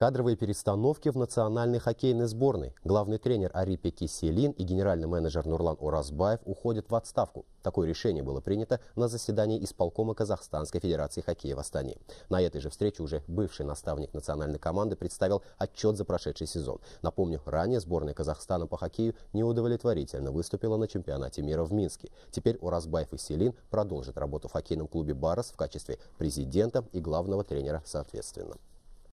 Кадровые перестановки в национальной хоккейной сборной. Главный тренер Арипи Киселин и генеральный менеджер Нурлан Уразбаев уходят в отставку. Такое решение было принято на заседании исполкома Казахстанской Федерации хоккея в Астане. На этой же встрече уже бывший наставник национальной команды представил отчет за прошедший сезон. Напомню, ранее сборная Казахстана по хоккею неудовлетворительно выступила на чемпионате мира в Минске. Теперь Уразбаев и Селин продолжат работу в хоккейном клубе «Барос» в качестве президента и главного тренера соответственно.